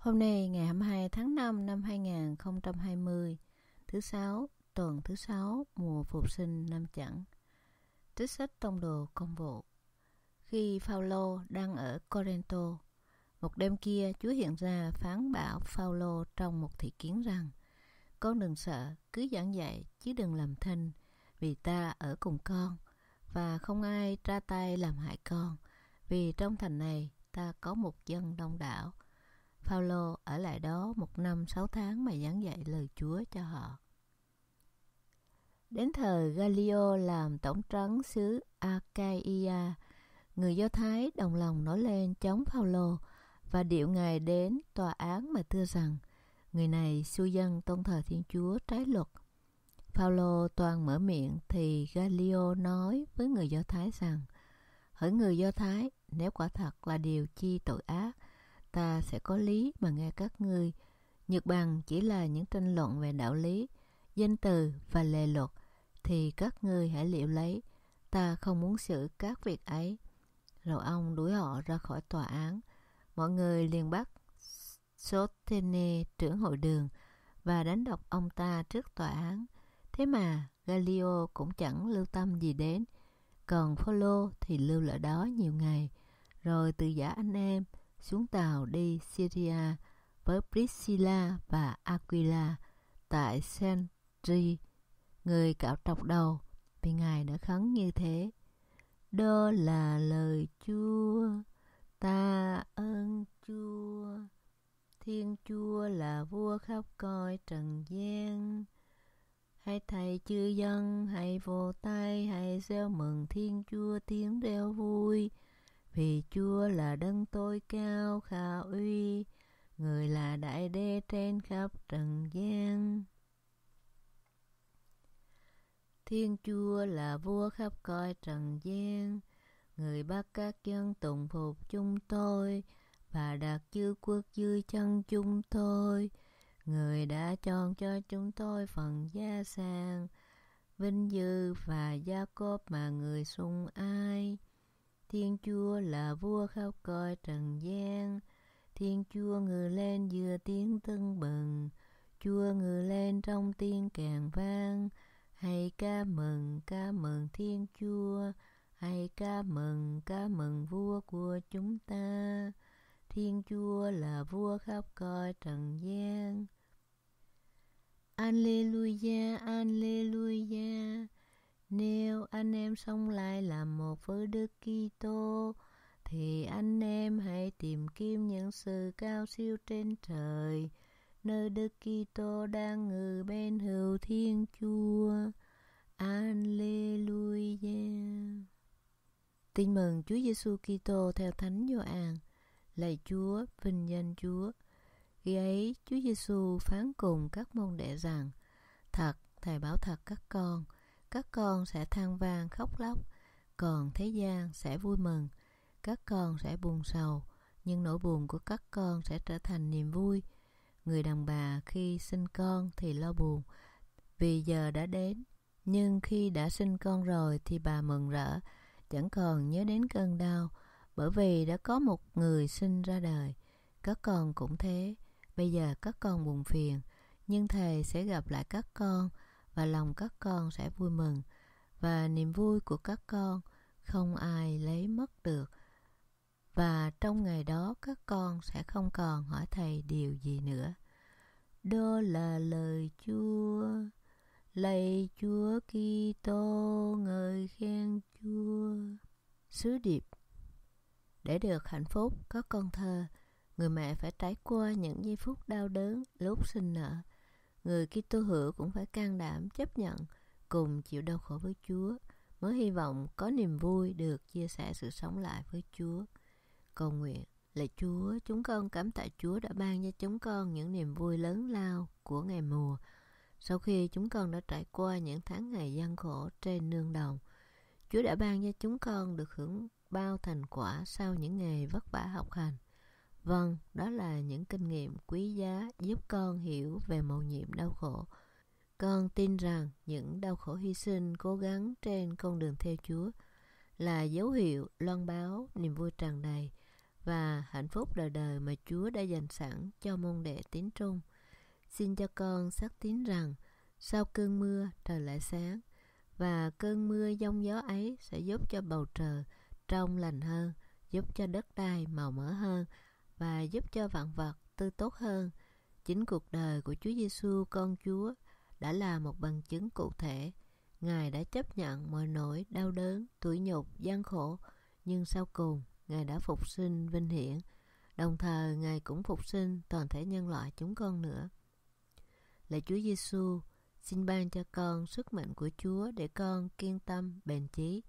Hôm nay ngày 22 tháng 5 năm 2020, thứ sáu, tuần thứ sáu, mùa phục sinh năm chẳng. Trích sách tông đồ công vụ. Khi Phaolô đang ở Corinto, một đêm kia Chúa hiện ra phán bảo Phaolô trong một thị kiến rằng: Con đừng sợ, cứ giảng dạy chứ đừng làm thinh, vì ta ở cùng con và không ai ra tay làm hại con, vì trong thành này ta có một dân đông đảo Phaolô ở lại đó một năm sáu tháng mà giảng dạy lời Chúa cho họ. Đến thời Galio làm tổng trấn xứ Achaia, người Do Thái đồng lòng nổi lên chống Phaolô và điệu ngài đến tòa án mà thưa rằng người này xui dân tôn thờ Thiên Chúa trái luật. Phaolô toàn mở miệng thì Galio nói với người Do Thái rằng: Hỡi người Do Thái, nếu quả thật là điều chi tội ác ta sẽ có lý mà nghe các ngươi. Nhược bằng chỉ là những tranh luận về đạo lý, danh từ và lề luật, thì các ngươi hãy liệu lấy. Ta không muốn xử các việc ấy. Rồi ông đuổi họ ra khỏi tòa án. Mọi người liền bắt Sotene trưởng hội đường và đánh đập ông ta trước tòa án. Thế mà Galileo cũng chẳng lưu tâm gì đến. Còn Phaolô thì lưu lại đó nhiều ngày. Rồi từ giả anh em, xuống tàu đi Syria với Priscilla và Aquila tại Sentry. Người cạo trọc đầu vì Ngài đã khấn như thế. Đó là lời Chúa, ta ơn Chúa. Thiên Chúa là vua khắp coi trần gian. Hãy thầy chư dân, hãy vô tay, hãy reo mừng Thiên Chúa tiếng reo vui. Vì Chúa là đấng tối cao khả uy, Người là đại đế trên khắp trần gian. Thiên Chúa là vua khắp coi trần gian, Người bắt các dân tùng phục chúng tôi, Và đặt chư quốc dưới chân chúng tôi. Người đã chọn cho chúng tôi phần gia sàng, Vinh dư và gia cốp mà người sung ai. Thiên chúa là vua khắp coi trần gian Thiên chúa ngự lên vừa tiếng tưng bừng Chúa ngự lên trong tiếng càng vang Hãy ca mừng, ca mừng Thiên Chúa Hãy ca mừng, ca mừng vua của chúng ta Thiên Chúa là vua khắp coi trần gian Alleluia, Alleluia nếu anh em sống lại làm một với Đức Kitô, thì anh em hãy tìm kiếm những sự cao siêu trên trời, nơi Đức Kitô đang ngự bên hữu Thiên Chúa. Alleluia. Tin mừng Chúa Giêsu Kitô theo Thánh Gioan. Lạy Chúa, vinh danh Chúa. Khi ấy, Chúa Giêsu phán cùng các môn đệ rằng: Thật, Thầy bảo thật các con, các con sẽ than vang khóc lóc còn thế gian sẽ vui mừng các con sẽ buồn sầu nhưng nỗi buồn của các con sẽ trở thành niềm vui người đàn bà khi sinh con thì lo buồn vì giờ đã đến nhưng khi đã sinh con rồi thì bà mừng rỡ chẳng còn nhớ đến cơn đau bởi vì đã có một người sinh ra đời các con cũng thế bây giờ các con buồn phiền nhưng thầy sẽ gặp lại các con và lòng các con sẽ vui mừng và niềm vui của các con không ai lấy mất được và trong ngày đó các con sẽ không còn hỏi thầy điều gì nữa đó là lời chúa lạy chúa kitô ngợi khen chúa sứ điệp để được hạnh phúc các con thơ người mẹ phải trải qua những giây phút đau đớn lúc sinh nở Người Kitô hữu cũng phải can đảm chấp nhận cùng chịu đau khổ với Chúa mới hy vọng có niềm vui được chia sẻ sự sống lại với Chúa. Cầu nguyện là Chúa, chúng con cảm tạ Chúa đã ban cho chúng con những niềm vui lớn lao của ngày mùa. Sau khi chúng con đã trải qua những tháng ngày gian khổ trên nương đồng, Chúa đã ban cho chúng con được hưởng bao thành quả sau những ngày vất vả học hành. Vâng, đó là những kinh nghiệm quý giá giúp con hiểu về mầu nhiệm đau khổ. Con tin rằng những đau khổ hy sinh cố gắng trên con đường theo Chúa là dấu hiệu loan báo niềm vui tràn đầy và hạnh phúc đời đời mà Chúa đã dành sẵn cho môn đệ tín trung. Xin cho con xác tín rằng sau cơn mưa trời lại sáng và cơn mưa giông gió ấy sẽ giúp cho bầu trời trong lành hơn, giúp cho đất đai màu mỡ hơn và giúp cho vạn vật tư tốt hơn. Chính cuộc đời của Chúa Giêsu con Chúa đã là một bằng chứng cụ thể. Ngài đã chấp nhận mọi nỗi đau đớn, tủi nhục, gian khổ, nhưng sau cùng Ngài đã phục sinh vinh hiển. Đồng thời Ngài cũng phục sinh toàn thể nhân loại chúng con nữa. Lạy Chúa Giêsu, xin ban cho con sức mạnh của Chúa để con kiên tâm bền chí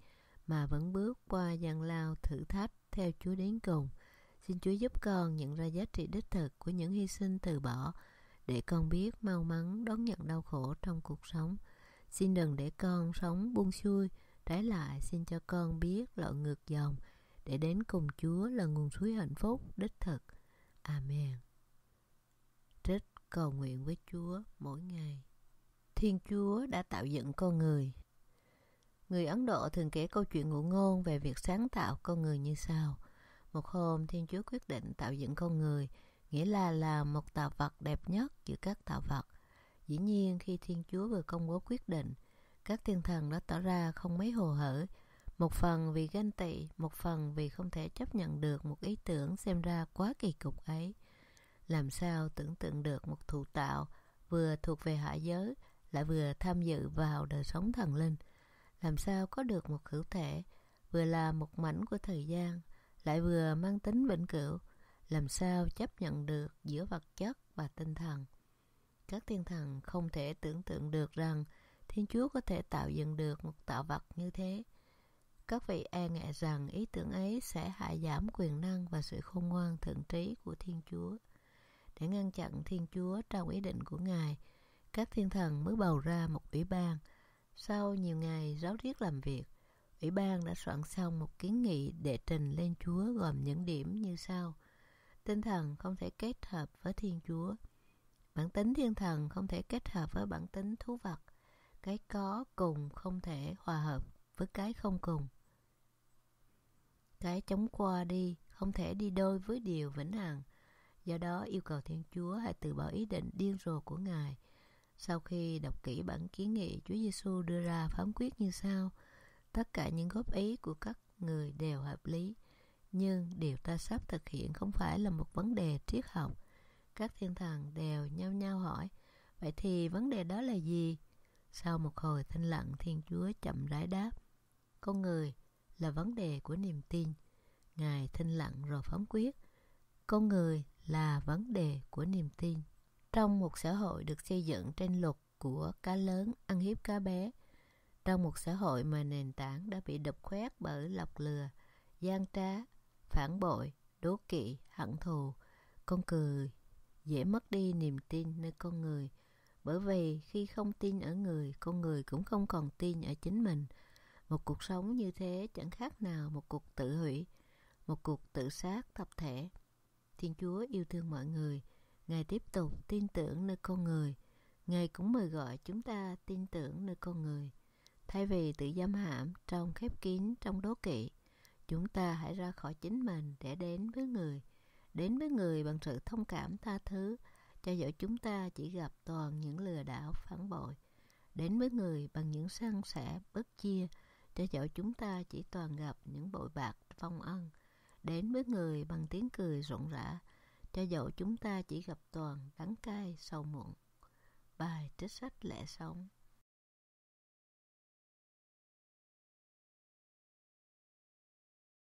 mà vẫn bước qua gian lao thử thách theo Chúa đến cùng Xin Chúa giúp con nhận ra giá trị đích thực của những hy sinh từ bỏ để con biết mau mắn đón nhận đau khổ trong cuộc sống. Xin đừng để con sống buông xuôi, trái lại xin cho con biết lội ngược dòng để đến cùng Chúa là nguồn suối hạnh phúc đích thực. Amen. Trích cầu nguyện với Chúa mỗi ngày. Thiên Chúa đã tạo dựng con người. Người Ấn Độ thường kể câu chuyện ngụ ngôn về việc sáng tạo con người như sau – một hôm Thiên Chúa quyết định tạo dựng con người, nghĩa là làm một tạo vật đẹp nhất giữa các tạo vật. Dĩ nhiên khi Thiên Chúa vừa công bố quyết định, các thiên thần đã tỏ ra không mấy hồ hởi, một phần vì ganh tị, một phần vì không thể chấp nhận được một ý tưởng xem ra quá kỳ cục ấy. Làm sao tưởng tượng được một thụ tạo vừa thuộc về hạ giới lại vừa tham dự vào đời sống thần linh? Làm sao có được một hữu thể vừa là một mảnh của thời gian lại vừa mang tính vĩnh cửu, làm sao chấp nhận được giữa vật chất và tinh thần. Các thiên thần không thể tưởng tượng được rằng Thiên Chúa có thể tạo dựng được một tạo vật như thế. Các vị e ngại rằng ý tưởng ấy sẽ hạ giảm quyền năng và sự khôn ngoan thượng trí của Thiên Chúa. Để ngăn chặn Thiên Chúa trong ý định của Ngài, các thiên thần mới bầu ra một ủy ban. Sau nhiều ngày ráo riết làm việc, Ủy ban đã soạn xong một kiến nghị để trình lên Chúa gồm những điểm như sau. Tinh thần không thể kết hợp với Thiên Chúa. Bản tính thiên thần không thể kết hợp với bản tính thú vật. Cái có cùng không thể hòa hợp với cái không cùng. Cái chống qua đi không thể đi đôi với điều vĩnh hằng. Do đó yêu cầu Thiên Chúa hãy từ bỏ ý định điên rồ của Ngài. Sau khi đọc kỹ bản kiến nghị Chúa Giêsu đưa ra phán quyết như sau: tất cả những góp ý của các người đều hợp lý nhưng điều ta sắp thực hiện không phải là một vấn đề triết học các thiên thần đều nhau nhau hỏi vậy thì vấn đề đó là gì sau một hồi thanh lặng thiên chúa chậm rãi đáp con người là vấn đề của niềm tin ngài thanh lặng rồi phóng quyết con người là vấn đề của niềm tin trong một xã hội được xây dựng trên luật của cá lớn ăn hiếp cá bé trong một xã hội mà nền tảng đã bị đập khoét bởi lọc lừa, gian trá, phản bội, đố kỵ, hận thù, con cười dễ mất đi niềm tin nơi con người. Bởi vì khi không tin ở người, con người cũng không còn tin ở chính mình. Một cuộc sống như thế chẳng khác nào một cuộc tự hủy, một cuộc tự sát tập thể. Thiên Chúa yêu thương mọi người, Ngài tiếp tục tin tưởng nơi con người. Ngài cũng mời gọi chúng ta tin tưởng nơi con người. Thay vì tự giam hãm trong khép kín trong đố kỵ, chúng ta hãy ra khỏi chính mình để đến với người. Đến với người bằng sự thông cảm tha thứ, cho dẫu chúng ta chỉ gặp toàn những lừa đảo phản bội. Đến với người bằng những san sẻ bất chia, cho dẫu chúng ta chỉ toàn gặp những bội bạc phong ân. Đến với người bằng tiếng cười rộn rã, cho dẫu chúng ta chỉ gặp toàn đắng cay sầu muộn. Bài trích sách lẽ sống